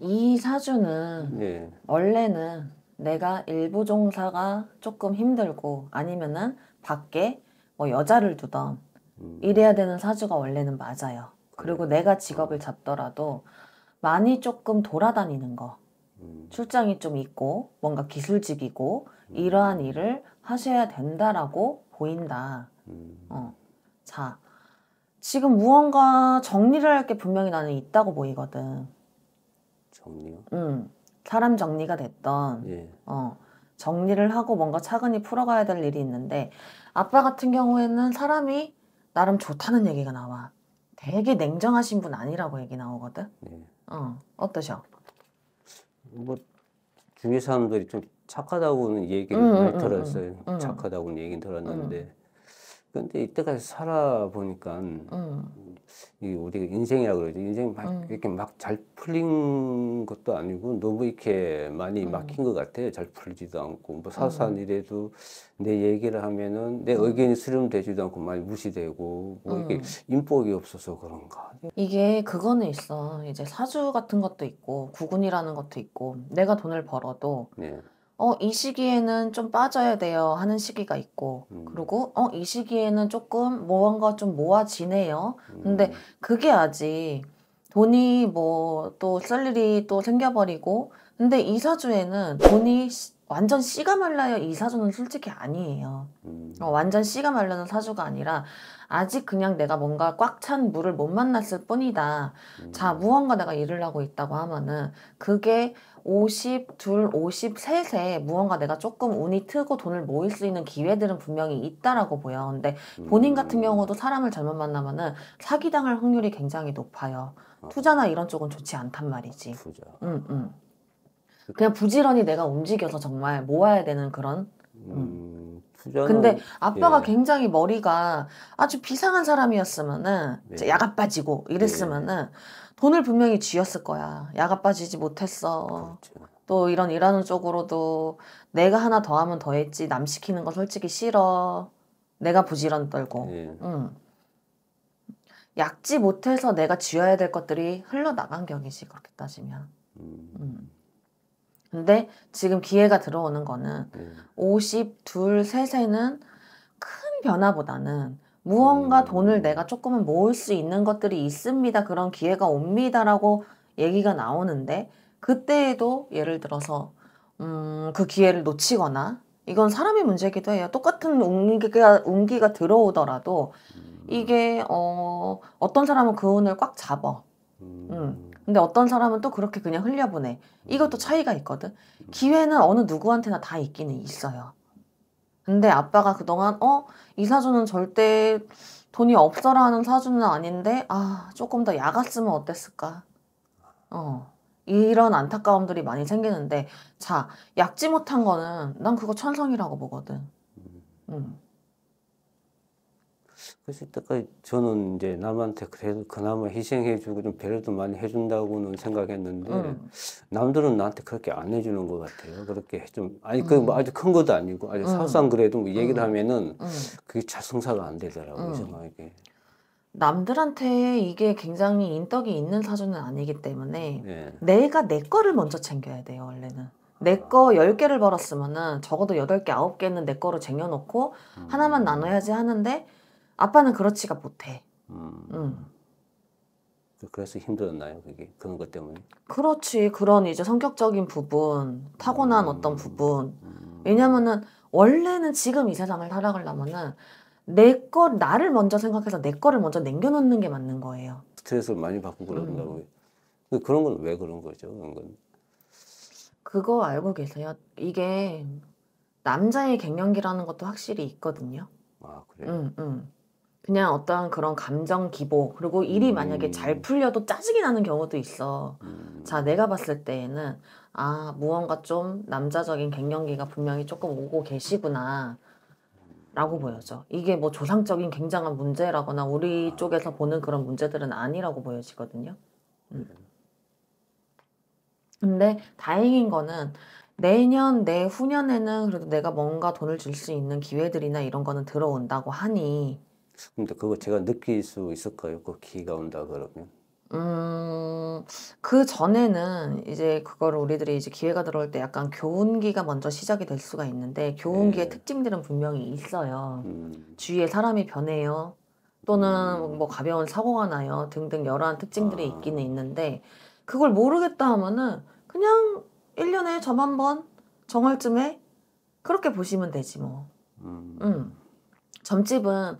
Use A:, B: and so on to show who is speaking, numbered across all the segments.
A: 이 사주는 예. 원래는 내가 일부 종사가 조금 힘들고 아니면은 밖에 뭐 여자를 두던 음. 이래야 되는 사주가 원래는 맞아요. 그리고 내가 직업을 어. 잡더라도 많이 조금 돌아다니는 거. 음. 출장이 좀 있고 뭔가 기술직이고 음. 이러한 일을 하셔야 된다라고 보인다. 음. 어. 자, 지금 무언가 정리를 할 게 분명히 나는 있다고 보이거든. 정리요? 음. 사람 정리가 됐던 예. 어. 정리를 하고 뭔가 차근히 풀어가야 될 일이 있는데 아빠 같은 경우에는 사람이 나름 좋다는 얘기가 나와. 되게 냉정하신 분 아니라고 얘기 나오거든. 네. 어 어떠셔?
B: 뭐 주위 사람들이 좀 착하다고는 얘기를 음, 음 많이 음, 음. 들었어요. 음, 착하다고는 얘기 들었는데 근데 이때까지 살아보니까
A: 음.
B: 이 우리가 인생이라 그러지 인생 막 음. 이렇게 막 잘 풀린 것도 아니고 너무 이렇게 많이 음. 막힌 것 같아요. 잘 풀리지도 않고 뭐 사소한 일에도 내 얘기를 하면은 내 의견이 수렴되지도 않고 많이 무시되고 뭐 이렇게 인복이 없어서 그런가.
A: 이게 그거는 있어. 이제 사주 같은 것도 있고 구군이라는 것도 있고 내가 돈을 벌어도. 네. 어, 이 시기에는 좀 빠져야 돼요 하는 시기가 있고, 음. 그리고 어, 이 시기에는 조금 뭔가 좀 모아지네요. 음. 근데 그게 아직 돈이 뭐 또 쓸 일이 또 생겨버리고, 근데 이사주에는 돈이 완전 씨가 말라요 이 사주는 솔직히 아니에요. 음. 어, 완전 씨가 말라는 사주가 아니라 아직 그냥 내가 뭔가 꽉 찬 물을 못 만났을 뿐이다. 음. 자 무언가 내가 일을 하고 있다고 하면은 그게 52, 5 3세 무언가 내가 조금 운이 트고 돈을 모을수 있는 기회들은 분명히 있다라고 보여. 근데 본인 같은 음. 경우도 사람을 잘못 만나면은 사기당할 확률이 굉장히 높아요. 아. 투자나 이런 쪽은 좋지 않단 말이지. 투자. 음, 음. 그 그냥 부지런히 내가 움직여서 정말 모아야 되는 그런.
B: 음. 투 음. 근데 아빠가 예.
A: 굉장히 머리가 아주 비상한 사람이었으면은 네. 야가 빠지고 이랬으면은 네. 돈을 분명히 쥐었을 거야. 야가 빠지지 못했어. 그렇죠. 또 이런 일하는 쪽으로도 내가 하나 더 하면 더 했지 남 시키는 건 솔직히 싫어 내가 부지런 떨고 예. 응. 음. 약지 못해서 내가 쥐어야될 것들이 흘러나간 격이지 그렇게 따지면 음. 응. 음. 근데 지금 기회가 들어오는 거는 음. 52, 3세는 큰 변화보다는 무언가 음. 돈을 내가 조금은 모을 수 있는 것들이 있습니다. 그런 기회가 옵니다라고 얘기가 나오는데 그때에도 예를 들어서 음, 그 기회를 놓치거나 이건 사람의 문제기도 해요. 똑같은 운기가, 운기가 들어오더라도 음. 이게 어, 어떤 사람은 그 운을 꽉잡아 음. 음. 근데 어떤 사람은 또 그렇게 그냥 흘려보내. 이것도 음. 차이가 있거든. 음. 기회는 어느 누구한테나 다 있기는 있어요. 근데 아빠가 그동안 어, 이 사주는 절대 돈이 없어라 하는 사주는 아닌데 아, 조금 더 야갔으면 어땠을까? 어. 이런 안타까움들이 많이 생기는데 자, 약지 못한 거는 난 그거 천성이라고 보거든. 음.
B: 그래서 이 때까지 저는 이제 남한테 그래도 그나마 희생해주고 좀 배려도 많이 해준다고는 생각했는데 음. 남들은 나한테 그렇게 안 해주는 것 같아요. 그렇게 좀 아니 그뭐 음. 아주 큰 것도 아니고 아주 음. 사상 그래도 뭐 얘기를 음. 하면은 음. 그게 자성사가 안 되더라고요. 이상하게.
A: 남들한테 이게 굉장히 인덕이 있는 사주는 아니기 때문에 네. 내가 내 거를 먼저 챙겨야 돼요 원래는 아. 내거 열개를 벌었으면은 적어도 여개아 개는내 거로 쟁여놓고 음. 하나만 나눠야지 하는데 아빠는 그렇지가 못해.
B: 음. 음. 그래서 힘들었나요, 그게 그런 것 때문에?
A: 그렇지 그런 이제 성격적인 부분, 타고난 음. 어떤 부분. 음. 왜냐면은 원래는 지금 이 세상을 살아가려면은 내거 나를 먼저 생각해서 내 거를 먼저 남겨놓는 게 맞는 거예요.
B: 스트레스를 많이 받고 음. 그런다고. 음. 그런 건 왜 그런 거죠? 그런 건?
A: 그거 알고 계세요? 이게 남자의 갱년기라는 것도 확실히 있거든요. 아 그래요? 음, 음. 그냥 어떠한 그런 감정 기복 그리고 일이 음. 만약에 잘 풀려도 짜증이 나는 경우도 있어. 음. 자 내가 봤을 때에는 아 무언가 좀 남자적인 갱년기가 분명히 조금 오고 계시구나. 라고 보여져. 이게 뭐 조상적인 굉장한 문제라거나 우리 아. 쪽에서 보는 그런 문제들은 아니라고 보여지거든요. 음. 음. 근데 다행인 거는 내년 내후년에는 그래도 내가 뭔가 돈을 줄 수 있는 기회들이나 이런 거는 들어온다고 하니
B: 근데 그러니까 그거 제가 느낄 수 있을까요? 그 기가 온다 그러면.
A: 음, 그 전에는 이제 그걸 우리들이 이제 기회가 들어올 때 약간 교훈기가 먼저 시작이 될 수가 있는데 교훈기의 네. 특징들은 분명히 있어요. 음. 주위에 사람이 변해요. 또는 음. 뭐 가벼운 사고가 나요. 등등 여러한 특징들이 아. 있기는 있는데 그걸 모르겠다 하면은 그냥 1년에 저만 번 정월쯤에 그렇게 보시면 되지 뭐. 음. 음. 점집은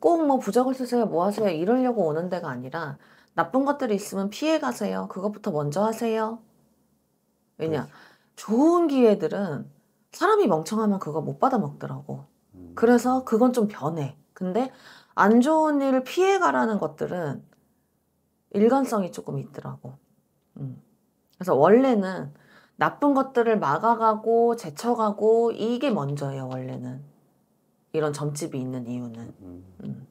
A: 꼭뭐 부적을 쓰세요, 뭐 하세요 이러려고 오는 데가 아니라 나쁜 것들이 있으면 피해 가세요. 그것부터 먼저 하세요. 왜냐? 그렇죠. 좋은 기회들은 사람이 멍청하면 그거 못 받아먹더라고. 음. 그래서 그건 좀 변해. 근데 안 좋은 일을 피해 가라는 것들은 일관성이 조금 있더라고. 음. 그래서 원래는 나쁜 것들을 막아가고 제쳐가고 이게 먼저예요, 원래는. 이런 점집이 있는 이유는. 음.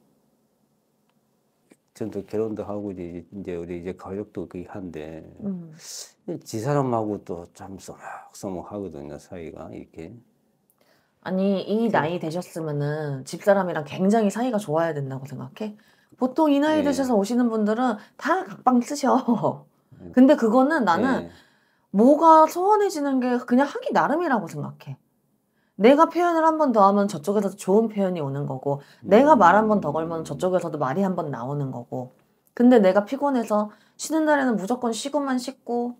B: 저 음. 결혼도 하고 이제, 이제 우리 이제 가족도 그게 한데 음. 지 사람하고 또참 소목소목 하거든요 사이가 이렇게.
A: 아니 이 음. 나이 되셨으면은 집사람이랑 굉장히 사이가 좋아야 된다고 생각해. 보통 이 나이 네. 되셔서 오시는 분들은 다 각방 쓰셔. 음. 근데 그거는 나는 네. 뭐가 소원해지는 게 그냥 하기 나름이라고 생각해. 내가 표현을 한 번 더 하면 저쪽에서도 좋은 표현이 오는 거고 내가 말 한 번 더 걸면 저쪽에서도 말이 한 번 나오는 거고 근데 내가 피곤해서 쉬는 날에는 무조건 쉬고만 쉬고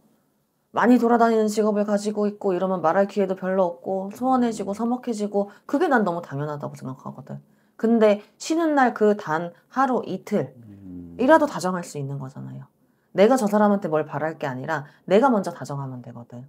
A: 많이 돌아다니는 직업을 가지고 있고 이러면 말할 기회도 별로 없고 소원해지고 서먹해지고 그게 난 너무 당연하다고 생각하거든 근데 쉬는 날 그 단 하루 이틀이라도 음. 다정할 수 있는 거잖아요 내가 저 사람한테 뭘 바랄 게 아니라 내가 먼저 다정하면 되거든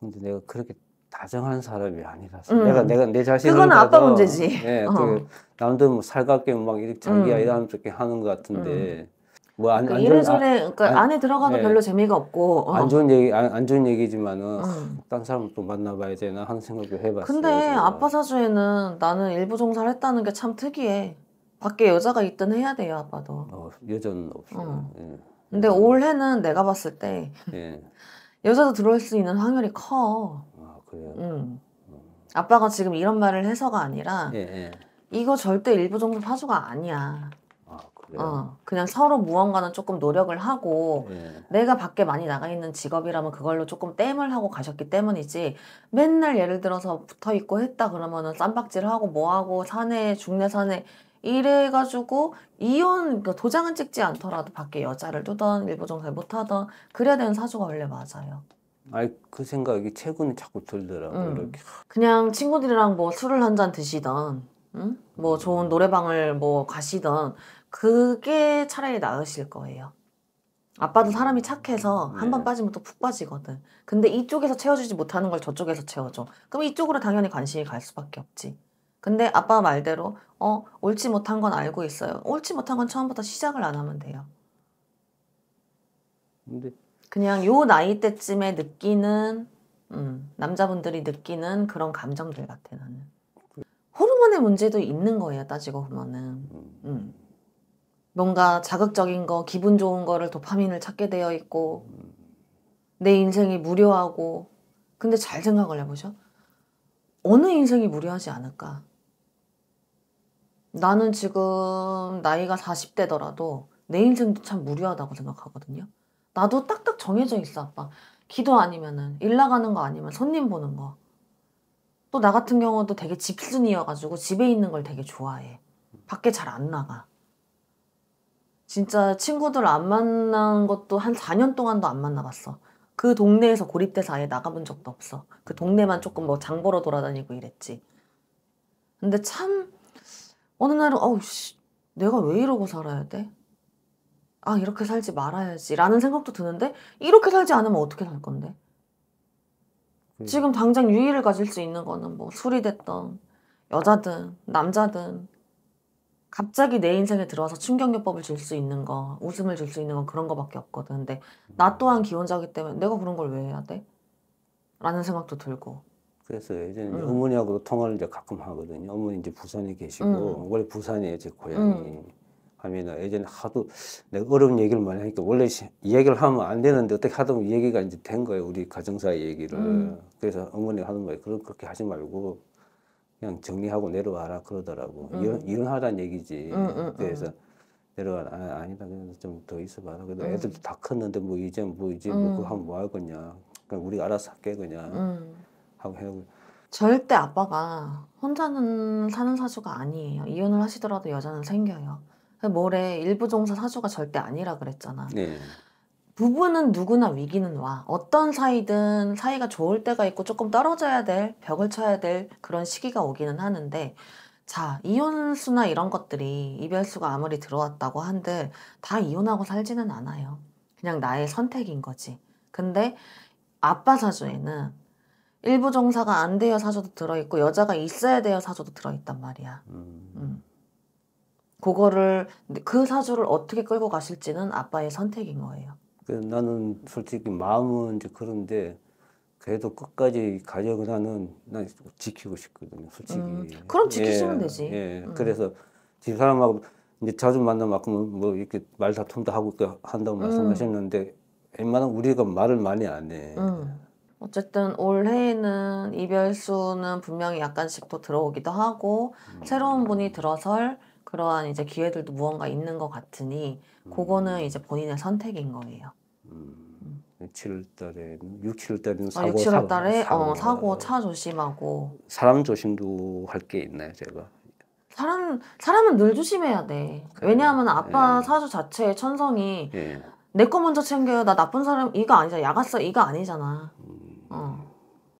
B: 근데 내가 그렇게 다정한 사람이 아니라서 음. 내가 내가 내 자신을 그건 아빠 문제지. 예, 어. 그 남들 뭐 살갑게 뭐 막 이렇게 자기야 음. 이런 쪽에 하는 것 같은데 음. 뭐 안, 그러니까 이래저 아, 그러니까 안, 에 들어가도 네. 별로
A: 재미가 없고 어. 안 좋은
B: 얘기 안, 안 좋은 얘기지만은 음. 딴 사람 또 만나봐야 되나 하는 생각도 해봤어요.
A: 근데 제가. 아빠 사주에는 나는 일부 종사를 했다는 게 참 특이해. 밖에 여자가 있든 해야 돼요 아빠도.
B: 어, 여자는 없어요. 어. 예.
A: 근데 올해는 내가 봤을 때 예. 여자도 들어올 수 있는 확률이 커. 그래요. 음. 어. 아빠가 지금 이런 말을 해서가 아니라 예, 예. 이거 절대 일부 정도 파주가 아니야. 아, 그래요? 어, 그냥 서로 무언가는 조금 노력을 하고 예. 내가 밖에 많이 나가 있는 직업이라면 그걸로 조금 땜을 하고 가셨기 때문이지 맨날 예를 들어서 붙어 있고 했다 그러면은 쌈박질하고 뭐하고 사내 중내 사내 이래가지고 이혼 그러니까 도장은 찍지 않더라도 밖에 여자를 두던 일부 정도 못하던 그래야 되는 사주가 원래 맞아요.
B: 아이 그 생각이 최근에 자꾸 들더라고요. 음. 이렇게.
A: 그냥 친구들이랑 뭐 술을 한 잔 드시던, 응? 뭐 좋은 노래방을 뭐 가시던 그게 차라리 나으실 거예요. 아빠도 사람이 착해서 한번 네. 빠지면 또 푹 빠지거든. 근데 이쪽에서 채워주지 못하는 걸 저쪽에서 채워줘. 그럼 이쪽으로 당연히 관심이 갈 수밖에 없지. 근데 아빠 말대로 어 옳지 못한 건 알고 있어요. 옳지 못한 건 처음부터 시작을 안 하면 돼요. 근데 그냥 요 나이 때쯤에 느끼는 음, 남자분들이 느끼는 그런 감정들 같아 나는. 호르몬의 문제도 있는 거예요 따지고 보면은. 음. 뭔가 자극적인 거, 기분 좋은 거를 도파민을 찾게 되어 있고 내 인생이 무료하고 근데 잘 생각을 해보셔. 어느 인생이 무료하지 않을까? 나는 지금 나이가 40대더라도 내 인생도 참 무료하다고 생각하거든요. 나도 딱딱 정해져 있어, 아빠. 기도 아니면은, 일 나가는 거 아니면 손님 보는 거. 또 나 같은 경우도 되게 집순이여가지고 집에 있는 걸 되게 좋아해. 밖에 잘 안 나가. 진짜 친구들 안 만난 것도 한 4년 동안도 안 만나봤어. 그 동네에서 고립돼서 아예 나가본 적도 없어. 그 동네만 조금 뭐 장 보러 돌아다니고 이랬지. 근데 참 어느 날은 어우 씨 내가 왜 이러고 살아야 돼? 아, 이렇게 살지 말아야지. 라는 생각도 드는데, 이렇게 살지 않으면 어떻게 살 건데? 음. 지금 당장 유의를 가질 수 있는 거는 뭐 술이 됐던 여자든 남자든 갑자기 내 인생에 들어와서 충격요법을 줄 수 있는 거, 웃음을 줄 수 있는 건 그런 거밖에 없거든. 근데 나 또한 기혼자기 때문에 내가 그런 걸 왜 해야 돼? 라는 생각도 들고.
B: 그래서 이제 음. 어머니하고도 통화를 이제 가끔 하거든요. 어머니 이제 부산에 계시고 음. 원래 부산이에요 제 고향이. 음. 하면은 예전에 하도 내가 어려운 얘기를 많이 하니까 원래 얘기를 하면 안 되는데 어떻게 하다 얘기가 이제 된 거예요. 우리 가정사 얘기를. 음. 그래서 어머니가 하는 거예요. 그럼 그렇게 하지 말고 그냥 정리하고 내려와라 그러더라고. 음. 이런 이런 하란 얘기지. 음, 음, 음. 그래서 내려와라 아, 니다 그냥 좀더 있어봐라. 그래도 음. 애들도 다 컸는데 뭐 이제 뭐 이제 뭐 그거 하면 뭐할 거냐. 그냥 우리가 알아서 할게 그냥 하고 해요.
A: 절대 아빠가 혼자는 사는 사주가 아니에요. 이혼을 하시더라도 여자는 생겨요. 그 모래 일부 종사 사주가 절대 아니라 그랬잖아. 네. 부부는 누구나 위기는 와. 어떤 사이든 사이가 좋을 때가 있고 조금 떨어져야 될 벽을 쳐야 될 그런 시기가 오기는 하는데 자 이혼수나 이런 것들이 이별수가 아무리 들어왔다고 한들 다 이혼하고 살지는 않아요. 그냥 나의 선택인 거지. 근데 아빠 사주에는 일부 종사가 안 되어 사주도 들어있고 여자가 있어야 되어 사주도 들어있단 말이야.
B: 음. 음.
A: 그거를 그 사주를 어떻게 끌고 가실지는 아빠의 선택인 거예요.
B: 그 나는 솔직히 마음은 이제 그런데 그래도 끝까지 가려고 나는 난 지키고 싶거든요, 솔직히. 음, 그럼 지키시면 예, 되지. 예. 음. 그래서 집 사람하고 이제 자주 만나만뭐 이렇게 말다툼도 하고 한다고 음. 말씀하셨는데 웬만한 우리가 말을 많이 안 해. 음.
A: 어쨌든 올해에는 이별 수는 분명히 약간씩 또 들어오기도 하고 음. 새로운 분이 들어설 그러한 이제 기회들도 무언가 있는 것 같으니 그거는 음. 이제 본인의 선택인 거예요.
B: 음, 7월달에 6, 7월달에는 사고 아, 6, 달에 사고, 어, 사고
A: 어, 차 조심하고
B: 사람 조심도 할 게 있나요 제가?
A: 사람 사람은 늘 조심해야 돼. 그래. 왜냐하면 아빠 예. 사주 자체의 천성이 예. 내거 먼저 챙겨요. 나 나쁜 사람 이가 아니잖아. 야가어 이가 아니잖아.